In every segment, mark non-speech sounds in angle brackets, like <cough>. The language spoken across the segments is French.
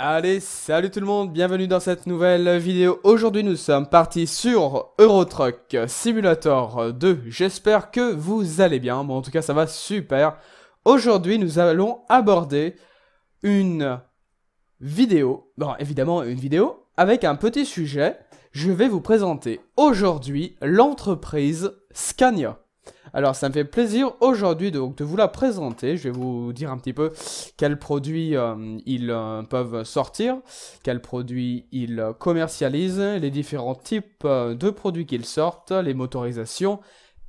Allez, salut tout le monde, bienvenue dans cette nouvelle vidéo. Aujourd'hui, nous sommes partis sur Eurotruck Simulator 2. J'espère que vous allez bien. Bon, en tout cas, ça va super. Aujourd'hui, nous allons aborder une vidéo. Bon, évidemment, une vidéo avec un petit sujet. Je vais vous présenter aujourd'hui l'entreprise Scania. Alors ça me fait plaisir aujourd'hui de, vous la présenter, je vais vous dire un petit peu quels produits euh, ils euh, peuvent sortir, quels produits ils commercialisent, les différents types euh, de produits qu'ils sortent, les motorisations,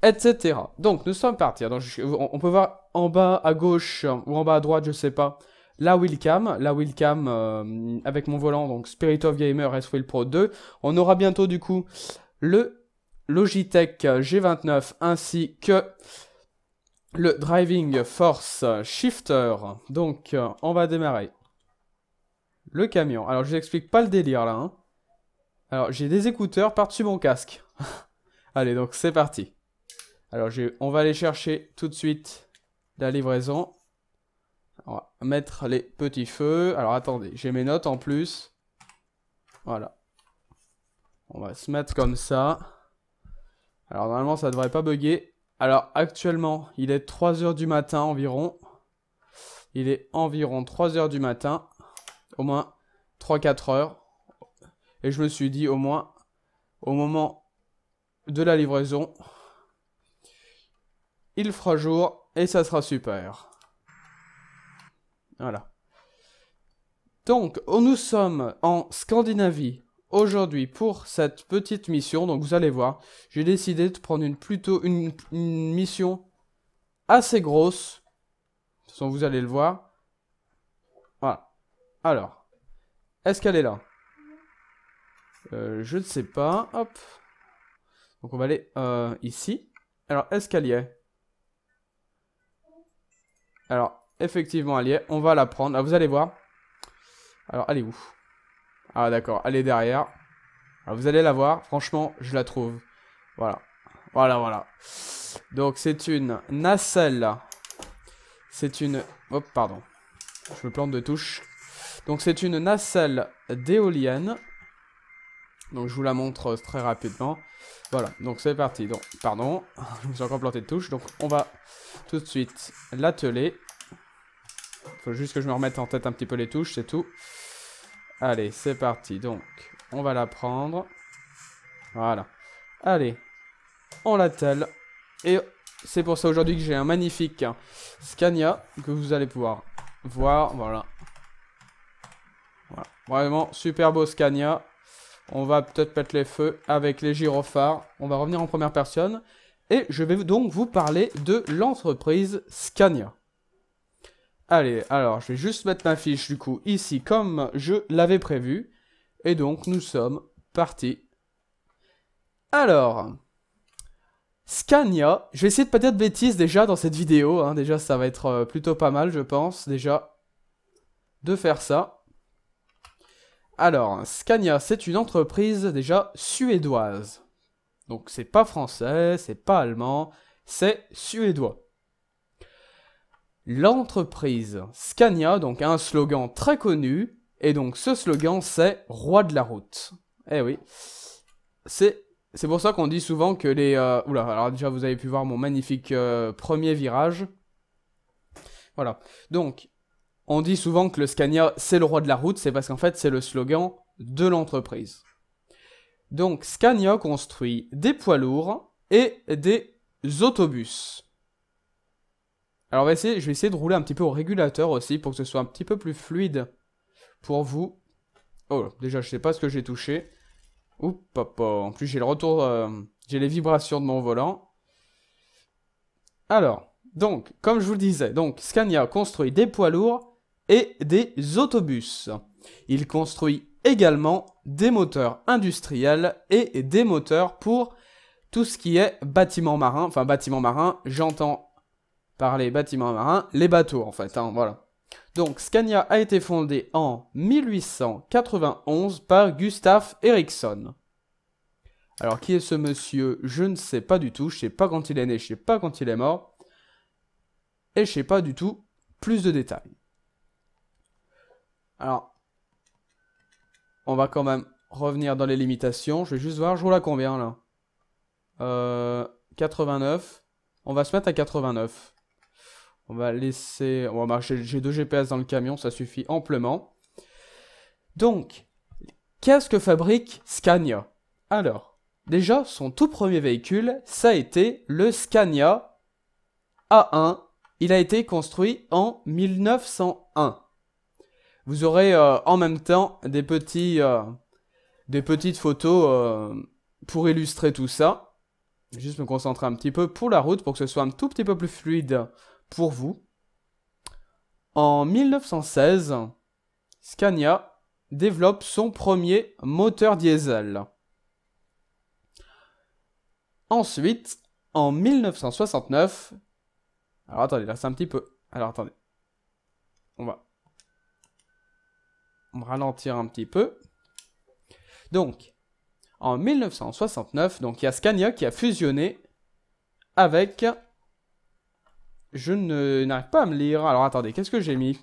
etc. Donc nous sommes partis, Donc, on, peut voir en bas à gauche ou en bas à droite, je sais pas, la Willcam, la Willcam avec mon volant, donc Spirit of Gamer S-Wheel Pro 2. On aura bientôt du coup le Logitech G29 ainsi que le Driving Force Shifter. Donc, euh, on va démarrer. Le camion. Alors, je n'explique pas le délire là. Hein. Alors, j'ai des écouteurs par-dessus mon casque. <laughs> Allez, donc c'est parti. Alors, on va aller chercher tout de suite la livraison. On va mettre les petits feux. Alors, attendez, j'ai mes notes en plus. Voilà. On va se mettre comme ça. Alors normalement ça devrait pas bugger. Alors actuellement il est 3h du matin environ. Il est environ 3h du matin. Au moins 3-4 heures. Et je me suis dit au moins au moment de la livraison. Il fera jour et ça sera super. Voilà. Donc, nous sommes en Scandinavie, Aujourd'hui, pour cette petite mission, donc vous allez voir, j'ai décidé de prendre une plutôt une, mission assez grosse. De toute façon, vous allez le voir. Voilà. Alors, est-ce qu'elle est là euh, Je ne sais pas. Hop. Donc on va aller euh, ici. Alors, est-ce qu'elle y est Alors, effectivement, elle y est. On va la prendre. Ah, vous allez voir. Alors, allez où ah d'accord, allez derrière. Alors, ah, vous allez la voir, franchement, je la trouve. Voilà. Voilà, voilà. Donc c'est une nacelle. C'est une... Hop, pardon. Je me plante de touche. Donc c'est une nacelle d'éolienne. Donc je vous la montre euh, très rapidement. Voilà, donc c'est parti. Donc, pardon, <laughs> je me suis encore planté de touche. Donc on va tout de suite l'atteler. Faut juste que je me remette en tête un petit peu les touches, c'est tout. Allez, c'est parti. Donc, on va la prendre. Voilà. Allez, on telle, Et c'est pour ça aujourd'hui que j'ai un magnifique Scania que vous allez pouvoir voir. Voilà. voilà. Vraiment super beau Scania. On va peut-être mettre les feux avec les gyrophares. On va revenir en première personne. Et je vais donc vous parler de l'entreprise Scania. Allez, alors, je vais juste mettre ma fiche, du coup, ici, comme je l'avais prévu. Et donc, nous sommes partis. Alors, Scania, je vais essayer de pas dire de bêtises déjà dans cette vidéo, hein. déjà ça va être euh, plutôt pas mal je pense, déjà, de faire ça. Alors, Scania, c'est une entreprise déjà suédoise. Donc c'est pas français, c'est pas allemand, c'est suédois. L'entreprise Scania, donc un slogan très connu, et donc ce slogan c'est Roi de la route. Eh oui, c'est pour ça qu'on dit souvent que les euh, oula alors déjà vous avez pu voir mon magnifique euh, premier virage. Voilà donc on dit souvent que le Scania c'est le roi de la route, c'est parce qu'en fait c'est le slogan de l'entreprise. Donc Scania construit des poids lourds et des autobus. Alors essayer, je vais essayer de rouler un petit peu au régulateur aussi pour que ce soit un petit peu plus fluide pour vous. Oh, déjà je sais pas ce que j'ai touché. Oups, papa. En plus j'ai le retour, euh, j'ai les vibrations de mon volant. Alors, donc, comme je vous le disais, donc Scania construit des poids lourds et des autobus. Il construit également des moteurs industriels et des moteurs pour tout ce qui est bâtiment marin. Enfin, bâtiment marin, j'entends par les bâtiments marins, les bateaux en fait, hein, voilà. Donc Scania a été fondée en 1891 par Gustave Ericsson. Alors qui est ce monsieur Je ne sais pas du tout, je ne sais pas quand il est né, je ne sais pas quand il est mort. Et je ne sais pas du tout plus de détails. Alors, on va quand même revenir dans les limitations. Je vais juste voir, je roule la combien là 89. Euh, on va se mettre à 89. On va laisser... On va marcher... J'ai deux GPS dans le camion, ça suffit amplement. Donc, qu'est-ce que fabrique Scania Alors, déjà, son tout premier véhicule, ça a été le Scania A1. Il a été construit en 1901. Vous aurez euh, en même temps des, petits, euh, des petites photos euh, pour illustrer tout ça. Juste me concentrer un petit peu pour la route pour que ce soit un tout petit peu plus fluide pour vous. En 1916, Scania développe son premier moteur diesel. Ensuite, en 1969, alors attendez, là c'est un petit peu. Alors attendez. On va... On va ralentir un petit peu. Donc, en 1969, donc il y a Scania qui a fusionné avec je n'arrive pas à me lire. Alors attendez, qu'est-ce que j'ai mis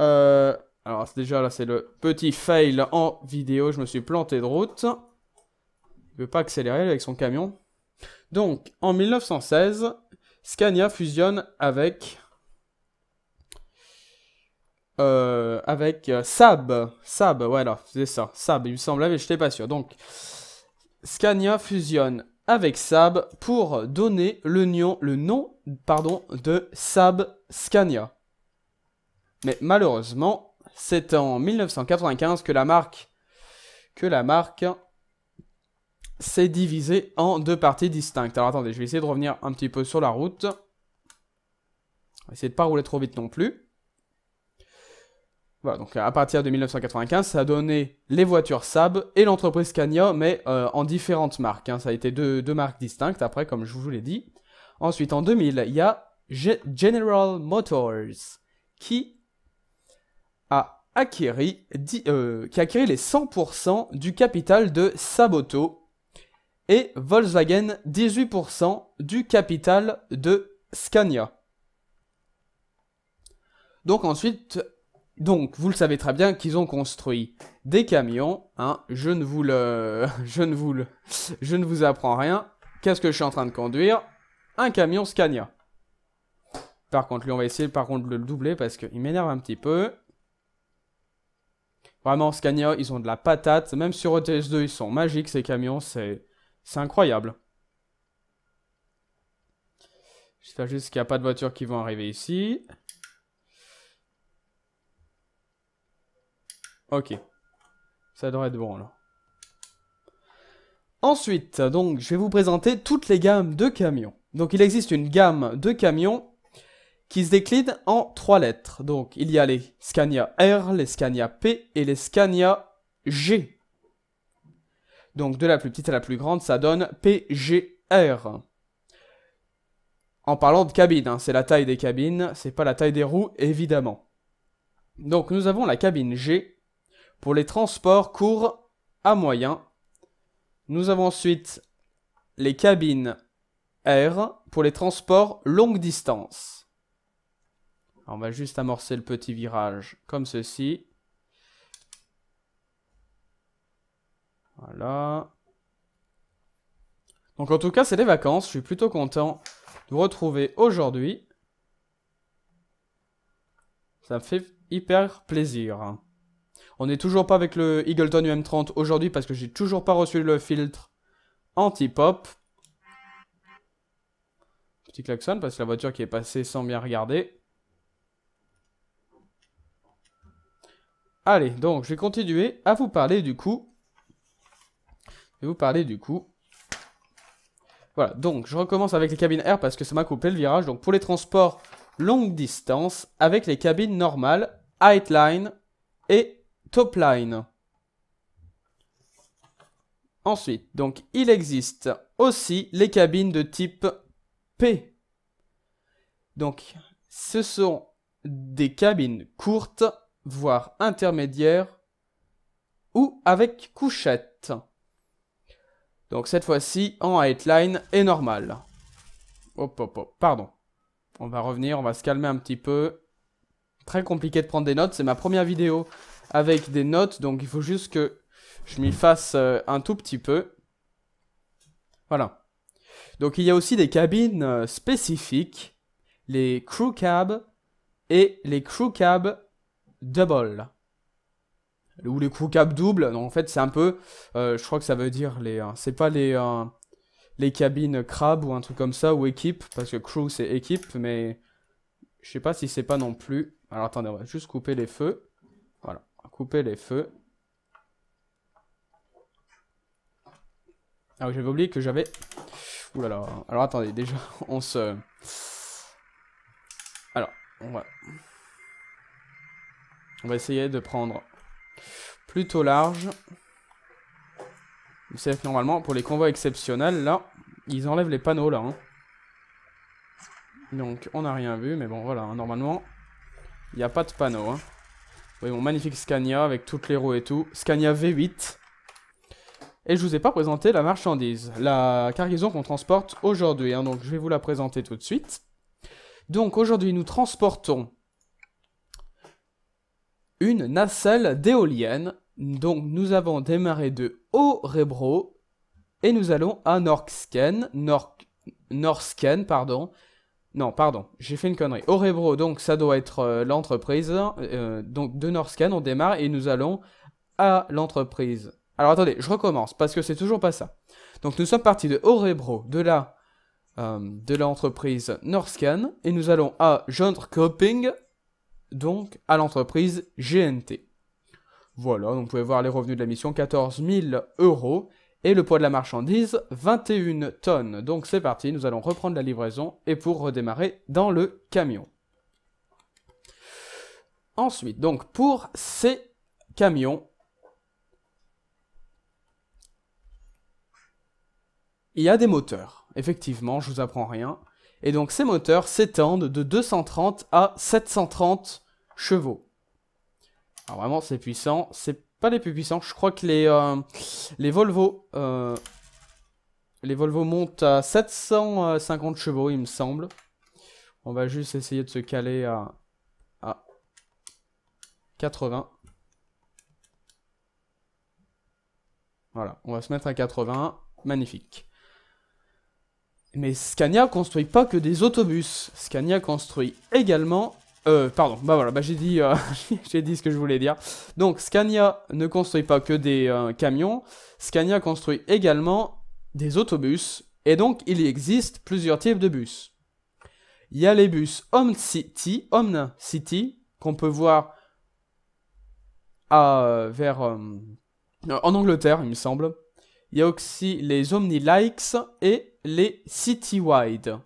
euh, Alors déjà là c'est le petit fail en vidéo, je me suis planté de route. Il ne veut pas accélérer avec son camion. Donc en 1916, Scania fusionne avec... Euh, avec Sab. Euh, Saab. voilà, c'est ça. Saab, il me semblait, mais je n'étais pas sûr. Donc, Scania fusionne avec Sab pour donner le nom, le nom de Sab Scania. Mais malheureusement, c'est en 1995 que la marque que s'est divisée en deux parties distinctes. Alors attendez, je vais essayer de revenir un petit peu sur la route. On va essayer de pas rouler trop vite non plus. Voilà, donc euh, à partir de 1995, ça a donné les voitures Saab et l'entreprise Scania, mais euh, en différentes marques. Hein. Ça a été deux, marques distinctes après, comme je vous l'ai dit. Ensuite, en 2000, il y a General Motors qui a acquéri, euh, les 100% du capital de Saab et Volkswagen 18% du capital de Scania. Donc ensuite, donc, vous le savez très bien qu'ils ont construit des camions. Hein. Je ne vous le... <laughs> Je ne vous le... Je ne vous apprends rien. Qu'est-ce que je suis en train de conduire Un camion Scania. Par contre, lui, on va essayer par contre de le doubler parce qu'il m'énerve un petit peu. Vraiment, Scania, ils ont de la patate. Même sur ETS2, ils sont magiques, ces camions. C'est incroyable. J'espère juste qu'il n'y a pas de voitures qui vont arriver ici. Ok. Ça devrait être bon là. Ensuite, donc, je vais vous présenter toutes les gammes de camions. Donc, il existe une gamme de camions qui se décline en trois lettres. Donc, il y a les Scania R, les Scania P et les Scania G. Donc, de la plus petite à la plus grande, ça donne PGR. En parlant de cabine, hein, c'est la taille des cabines, c'est pas la taille des roues, évidemment. Donc, nous avons la cabine G, pour les transports courts à moyens, nous avons ensuite les cabines R pour les transports longue distance. on va juste amorcer le petit virage comme ceci. Voilà. Donc en tout cas, c'est les vacances. Je suis plutôt content de vous retrouver aujourd'hui. Ça me fait hyper plaisir. On n'est toujours pas avec le Eagleton UM30 aujourd'hui parce que j'ai toujours pas reçu le filtre anti-pop. Petit klaxon parce que la voiture qui est passée sans bien regarder. Allez, donc je vais continuer à vous parler du coup. Je vais vous parler du coup. Voilà, donc je recommence avec les cabines R parce que ça m'a coupé le virage. Donc pour les transports longue distance, avec les cabines normales, Highline et top line. Ensuite, donc il existe aussi les cabines de type P. Donc ce sont des cabines courtes, voire intermédiaires, ou avec couchette. Donc cette fois-ci en Line, est normal. Hop hop hop, pardon. On va revenir, on va se calmer un petit peu. Très compliqué de prendre des notes, c'est ma première vidéo avec des notes, donc il faut juste que je m'y fasse euh, un tout petit peu. Voilà. Donc il y a aussi des cabines euh, spécifiques, les crew cab et les crew cab double. Ou les crew cab double, Donc en fait c'est un peu, euh, je crois que ça veut dire les, c'est pas les, les cabines crab ou un truc comme ça ou équipe, parce que crew c'est équipe, mais je sais pas si c'est pas non plus. Alors attendez, on va juste couper les feux. Voilà. Couper les feux. Ah oui, j'avais oublié que j'avais... Ouh là là. Alors attendez, déjà, <laughs> on se... Alors, on va... On va essayer de prendre plutôt large. Vous savez que normalement, pour les convois exceptionnels, là, ils enlèvent les panneaux, là. Hein. Donc, on n'a rien vu, mais bon, voilà, hein, normalement, il n'y a pas de panneau. Hein. Oui, mon magnifique Scania avec toutes les roues et tout. Scania V8. Et je vous ai pas présenté la marchandise, la cargaison qu'on transporte aujourd'hui. Hein, donc je vais vous la présenter tout de suite. Donc aujourd'hui, nous transportons une nacelle d'éolienne. Donc nous avons démarré de haut et nous allons à Norsken, Nor Norsken, pardon, non, pardon, j'ai fait une connerie. Orebro, donc ça doit être euh, l'entreprise. Euh, donc de Norscan, on démarre et nous allons à l'entreprise. Alors attendez, je recommence parce que c'est toujours pas ça. Donc nous sommes partis de Orebro, de la euh, de l'entreprise Norscan et nous allons à Jönköping, donc à l'entreprise GNT. Voilà, donc vous pouvez voir les revenus de la mission 14 000 euros et le poids de la marchandise 21 tonnes. Donc c'est parti, nous allons reprendre la livraison et pour redémarrer dans le camion. Ensuite, donc pour ces camions, il y a des moteurs. Effectivement, je vous apprends rien. Et donc ces moteurs s'étendent de 230 à 730 chevaux. Alors vraiment, c'est puissant, c'est pas les plus puissants. Je crois que les, euh, les Volvo... Euh, les Volvo montent à 750 chevaux, il me semble. On va juste essayer de se caler à, à 80. Voilà, on va se mettre à 80. Magnifique. Mais Scania construit pas que des autobus. Scania construit également euh, pardon, bah voilà, bah, j'ai dit, euh, <laughs> dit ce que je voulais dire. Donc Scania ne construit pas que des euh, camions, Scania construit également des autobus, et donc il existe plusieurs types de bus. Il y a les bus City, Omni City qu'on peut voir vers, en Angleterre, il me semble. Il y a aussi les Omni Omni-likes et les Citywide,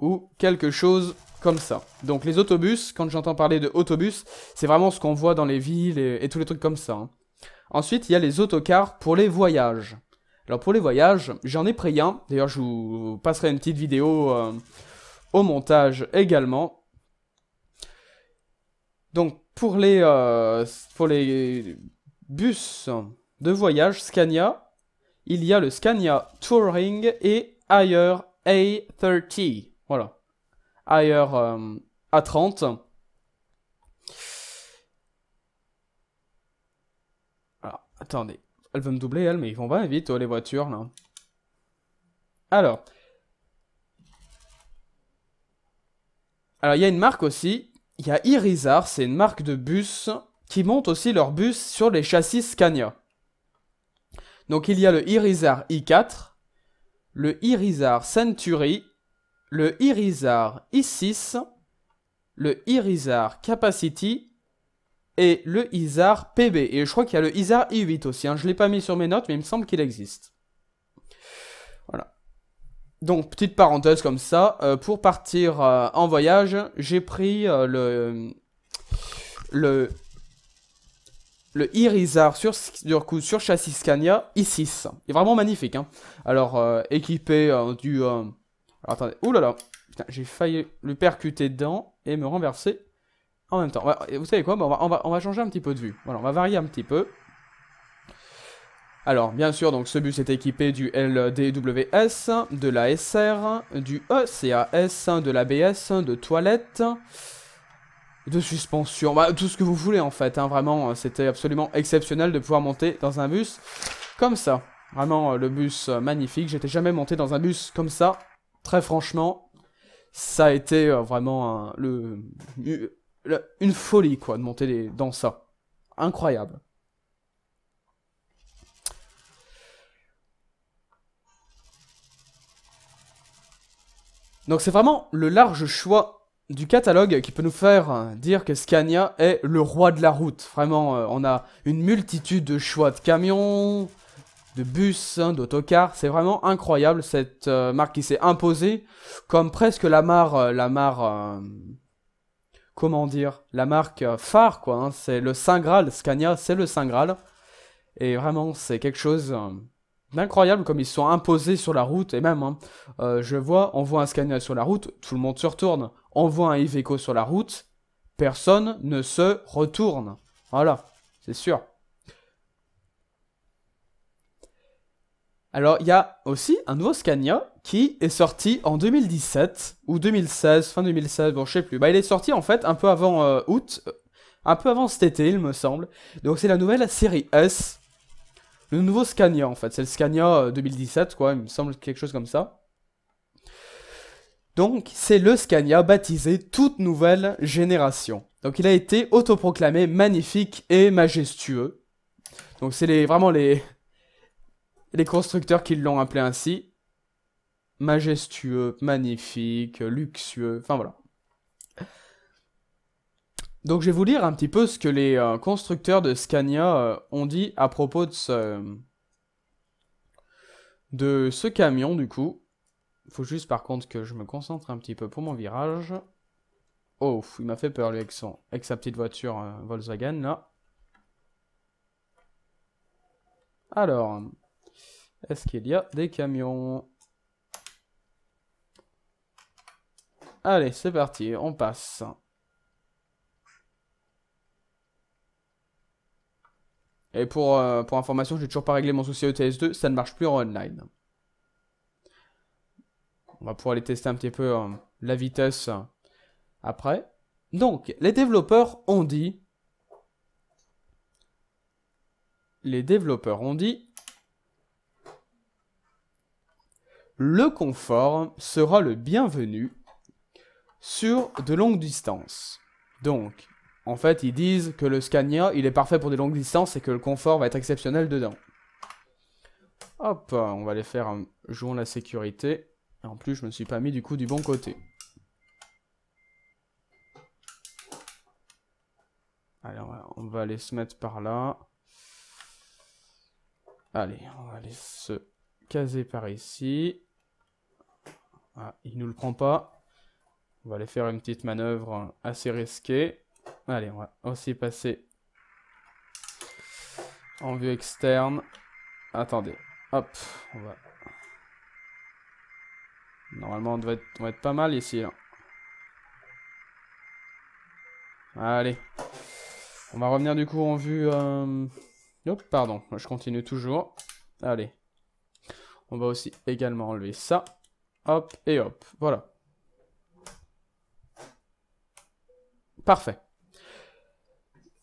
ou quelque chose ça. Donc les autobus, quand j'entends parler de autobus, c'est vraiment ce qu'on voit dans les villes et, tous les trucs comme ça. Hein. Ensuite, il y a les autocars pour les voyages. Alors pour les voyages, j'en ai pris un. D'ailleurs, je vous passerai une petite vidéo euh, au montage également. Donc pour les, euh, pour les bus de voyage Scania, il y a le Scania Touring et ailleurs A30. Voilà. Ailleurs, euh, à 30. Alors, attendez. Elle veut me doubler, elle, mais ils vont pas vite, oh, les voitures, là. Alors. Alors, il y a une marque aussi. Il y a Irizar, c'est une marque de bus qui monte aussi leurs bus sur les châssis Scania. Donc, il y a le Irizar i4, le Irizar Century le Irizar I6, le Irizar Capacity et le Izar PB. Et je crois qu'il y a le Izar I8 aussi. Hein. Je ne l'ai pas mis sur mes notes, mais il me semble qu'il existe. Voilà. Donc, petite parenthèse comme ça. Euh, pour partir euh, en voyage, j'ai pris euh, le... le... Le Irizar sur, sur, sur châssis Scania I6. Il est vraiment magnifique. Hein. Alors, équipé du alors attendez, oulala, j'ai failli le percuter dedans et me renverser en même temps. vous savez quoi on, va, changer un petit peu de vue. Voilà, on va varier un petit peu. Alors, bien sûr, donc ce bus est équipé du LDWS, de la SR, du ECAS, de l'ABS, de toilette, de suspension, bah, tout ce que vous voulez en fait. Hein. vraiment, c'était absolument exceptionnel de pouvoir monter dans un bus comme ça. Vraiment, euh, le bus euh, magnifique. J'étais jamais monté dans un bus comme ça très franchement, ça a été euh, vraiment une folie quoi de monter les, dans ça. Incroyable. Donc c'est vraiment le large choix du catalogue qui peut nous faire euh, dire que Scania est le roi de la route. Vraiment, euh, on a une multitude de choix de camions, de bus, hein, d'autocar, C'est vraiment incroyable cette euh, marque qui s'est imposée comme presque la marque, euh, la marque, euh, comment dire, la marque phare quoi. Hein. C'est le Saint Graal, Scania, c'est le Saint Graal. Et vraiment, c'est quelque chose d'incroyable comme ils sont imposés sur la route. Et même, hein, je vois, on voit un Scania sur la route, tout le monde se retourne. On voit un Iveco sur la route, personne ne se retourne. Voilà, c'est sûr. Alors, il y a aussi un nouveau Scania qui est sorti en 2017 ou 2016, fin 2016, bon, je sais plus. Bah, il est sorti en fait un peu avant euh, août, euh, un peu avant cet été, il me semble. Donc, c'est la nouvelle série S, le nouveau Scania en fait. C'est le Scania 2017, euh, quoi, il me semble quelque chose comme ça. Donc, c'est le Scania baptisé toute nouvelle génération. Donc, il a été autoproclamé magnifique et majestueux. Donc, c'est les, vraiment les les constructeurs qui l'ont appelé ainsi. Majestueux, magnifique, luxueux, enfin voilà. Donc je vais vous lire un petit peu ce que les euh, constructeurs de Scania euh, ont dit à propos de ce, de ce camion du coup. Faut juste par contre que je me concentre un petit peu pour mon virage. Oh, il m'a fait peur lui avec, sa petite voiture euh, Volkswagen là. Alors, est-ce qu'il y a des camions Allez, c'est parti, on passe. Et pour, information, euh, pour information, j'ai toujours pas réglé mon souci ETS2, ça ne marche plus en online. On va pouvoir aller tester un petit peu euh, la vitesse après. Donc, les développeurs ont dit... Les développeurs ont dit le confort sera le bienvenu sur de longues distances. Donc, en fait, ils disent que le Scania, il est parfait pour des longues distances et que le confort va être exceptionnel dedans. Hop, on va les faire un la sécurité. En plus, je me suis pas mis du coup du bon côté. Alors, on va aller se mettre par là. Allez, on va aller se caser par ici. Ah, il nous le prend pas. On va aller faire une petite manœuvre assez risquée. Allez, on va aussi passer en vue externe. Attendez. Hop, Normalement, on, doit être, va être pas mal ici. Allez. On va revenir du coup en vue... Euh, hop, pardon, je continue toujours. Allez. On va aussi également enlever ça hop et hop. Voilà. Parfait.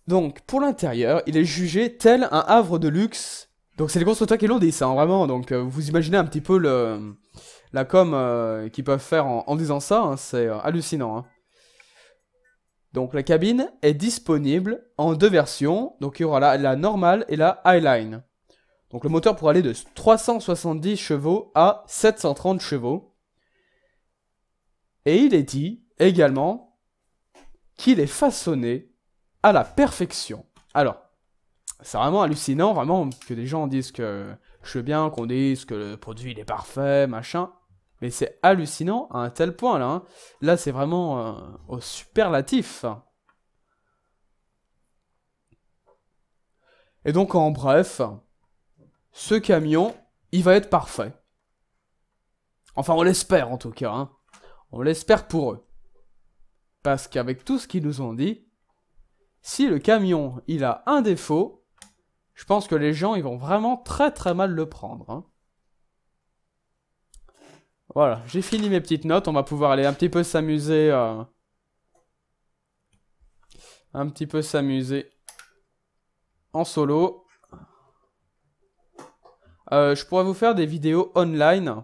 Donc, pour l'intérieur, il est jugé tel un havre de luxe. Donc, c'est les constructeurs qui l'ont dit, ça, vraiment. Donc, euh, vous imaginez un petit peu le, la com euh, qu'ils peuvent faire en, disant ça. Hein, c'est euh, hallucinant. Hein. Donc, la cabine est disponible en deux versions. Donc, il y aura la, normale et la highline. Donc, le moteur pourra aller de 370 chevaux à 730 chevaux. Et il est dit également qu'il est façonné à la perfection. Alors, c'est vraiment hallucinant, vraiment, que des gens disent que je suis bien qu'on dise que le produit il est parfait, machin. Mais c'est hallucinant à un tel point là. Hein. Là, c'est vraiment euh, au superlatif. Et donc, en bref, ce camion, il va être parfait. Enfin, on l'espère en tout cas. Hein. On l'espère pour eux. Parce qu'avec tout ce qu'ils nous ont dit, si le camion il a un défaut, je pense que les gens ils vont vraiment très très mal le prendre. Hein. Voilà, j'ai fini mes petites notes, on va pouvoir aller un petit peu s'amuser. Euh, un petit peu s'amuser en solo. Euh, je pourrais vous faire des vidéos online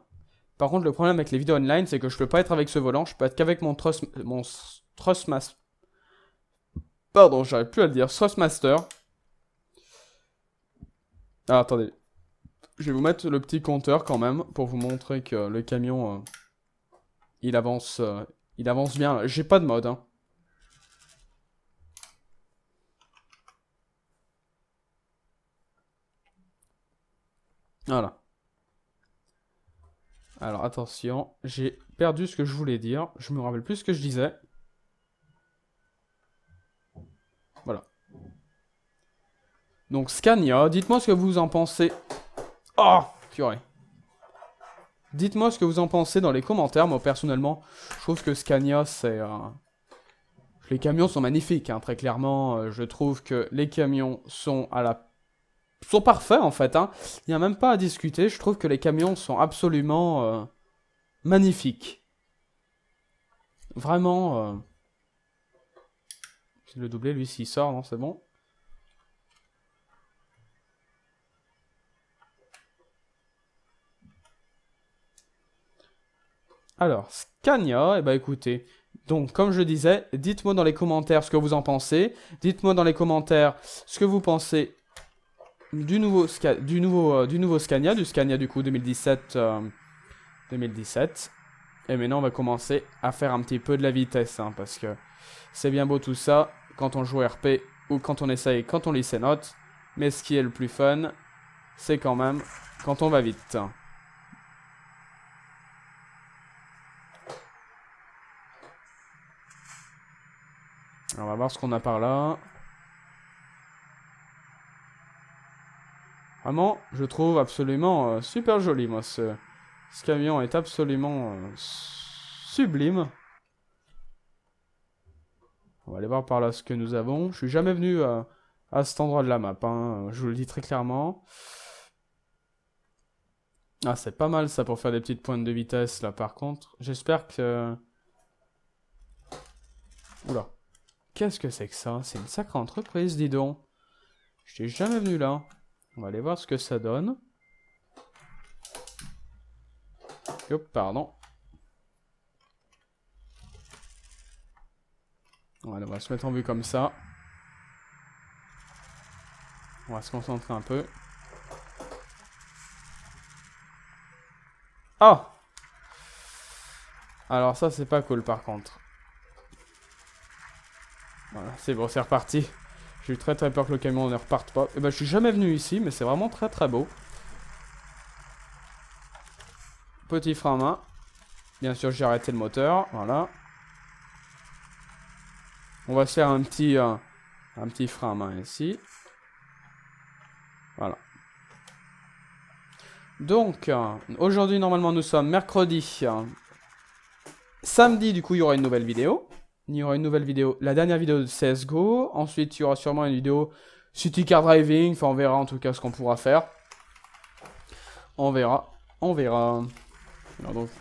par contre, le problème avec les vidéos online, c'est que je peux pas être avec ce volant, je peux être qu'avec mon Trust, mon Trustmaster. Pardon, j'arrive plus à le dire. Trustmaster. Ah, attendez. Je vais vous mettre le petit compteur quand même, pour vous montrer que le camion, euh, il avance, euh, il avance bien. J'ai pas de mode, hein. Voilà. Alors attention, j'ai perdu ce que je voulais dire. Je me rappelle plus ce que je disais. Voilà. Donc Scania, dites-moi ce que vous en pensez. Oh, purée. Dites-moi ce que vous en pensez dans les commentaires. Moi, personnellement, je trouve que Scania, c'est... Euh, les camions sont magnifiques, hein, très clairement. Euh, je trouve que les camions sont à la sont parfaits en fait. Hein. Il n'y a même pas à discuter. Je trouve que les camions sont absolument euh, magnifiques. Vraiment. Euh, le doublé, lui, s'il sort, non, c'est bon. Alors, Scania, et eh ben écoutez, donc, comme je disais, dites-moi dans les commentaires ce que vous en pensez. Dites-moi dans les commentaires ce que vous pensez du nouveau, du, nouveau, euh, du nouveau Scania, du Scania du coup 2017. 2017. Euh, Et maintenant on va commencer à faire un petit peu de la vitesse, hein, parce que c'est bien beau tout ça quand on joue RP ou quand on essaye, quand on lit ses notes. Mais ce qui est le plus fun, c'est quand même quand on va vite. On va voir ce qu'on a par là. Vraiment, je trouve absolument euh, super joli, moi, ce, camion est absolument euh, sublime. On va aller voir par là ce que nous avons. Je suis jamais venu euh, à cet endroit de la map, hein, je vous le dis très clairement. Ah, c'est pas mal ça pour faire des petites pointes de vitesse là par contre. J'espère que... Oula. Qu'est-ce que c'est que ça C'est une sacrée entreprise, dis donc. Je n'étais jamais venu là. On va aller voir ce que ça donne. Hop, pardon. on va se mettre en vue comme ça. On va se concentrer un peu. Ah Alors ça, c'est pas cool par contre. Voilà, c'est bon, c'est reparti très très peur que le camion ne reparte pas. Et eh ben, je suis jamais venu ici, mais c'est vraiment très très beau. Petit frein à main. Bien sûr, j'ai arrêté le moteur. Voilà. On va faire un petit, euh, un petit frein à main ici. Voilà. Donc, euh, aujourd'hui, normalement, nous sommes mercredi. Euh, samedi, du coup, il y aura une nouvelle vidéo il y aura une nouvelle vidéo, la dernière vidéo de CSGO. Ensuite, il y aura sûrement une vidéo City Car Driving. Enfin, on verra en tout cas ce qu'on pourra faire. On verra. On verra.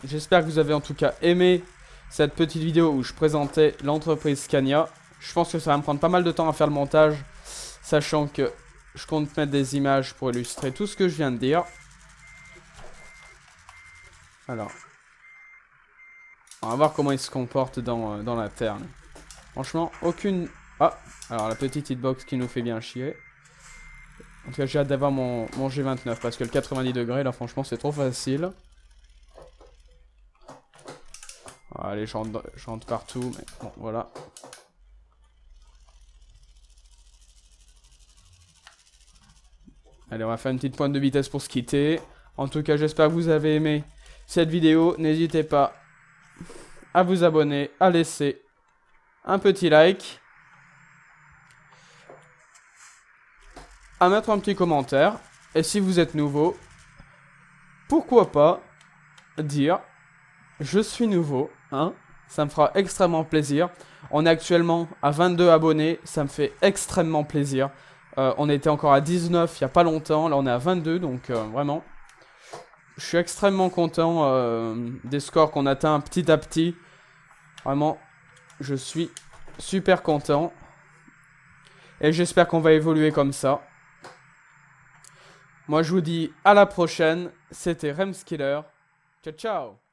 j'espère que vous avez en tout cas aimé cette petite vidéo où je présentais l'entreprise Scania. Je pense que ça va me prendre pas mal de temps à faire le montage, sachant que je compte mettre des images pour illustrer tout ce que je viens de dire. Alors, on va voir comment il se comporte dans, euh, la terre. Franchement, aucune... Ah Alors, la petite hitbox qui nous fait bien chier. En tout cas, j'ai hâte d'avoir mon, mon G29, parce que le 90 degrés, là, franchement, c'est trop facile. Ah, allez, j'entre partout, mais bon, voilà. Allez, on va faire une petite pointe de vitesse pour se quitter. En tout cas, j'espère que vous avez aimé cette vidéo. N'hésitez pas à vous abonner, à laisser un petit like, à mettre un petit commentaire. Et si vous êtes nouveau, pourquoi pas dire je suis nouveau, hein Ça me fera extrêmement plaisir. On est actuellement à 22 abonnés, ça me fait extrêmement plaisir. Euh, on était encore à 19 il n'y a pas longtemps, là on est à 22, donc euh, vraiment, je suis extrêmement content euh, des scores qu'on atteint petit à petit. Vraiment, je suis super content. Et j'espère qu'on va évoluer comme ça. Moi, je vous dis à la prochaine. C'était Remskiller. Ciao, ciao